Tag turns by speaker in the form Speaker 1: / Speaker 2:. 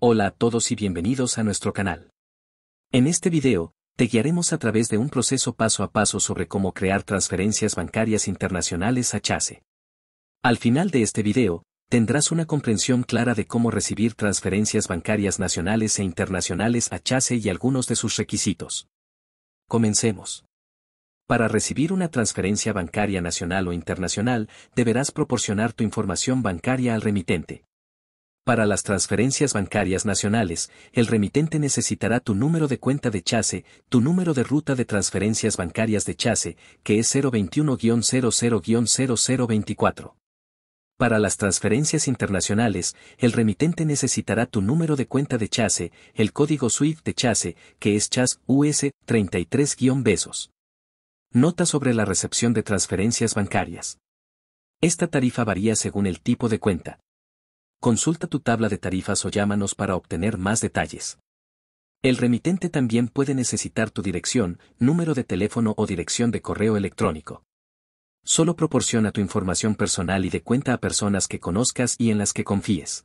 Speaker 1: Hola a todos y bienvenidos a nuestro canal. En este video, te guiaremos a través de un proceso paso a paso sobre cómo crear transferencias bancarias internacionales a Chase. Al final de este video, tendrás una comprensión clara de cómo recibir transferencias bancarias nacionales e internacionales a Chase y algunos de sus requisitos. Comencemos. Para recibir una transferencia bancaria nacional o internacional, deberás proporcionar tu información bancaria al remitente. Para las transferencias bancarias nacionales, el remitente necesitará tu número de cuenta de Chase, tu número de ruta de transferencias bancarias de Chase, que es 021-00-0024. Para las transferencias internacionales, el remitente necesitará tu número de cuenta de Chase, el código SWIFT de Chase, que es CHAS US 33-BESOS. Nota sobre la recepción de transferencias bancarias. Esta tarifa varía según el tipo de cuenta. Consulta tu tabla de tarifas o llámanos para obtener más detalles. El remitente también puede necesitar tu dirección, número de teléfono o dirección de correo electrónico. Solo proporciona tu información personal y de cuenta a personas que conozcas y en las que confíes.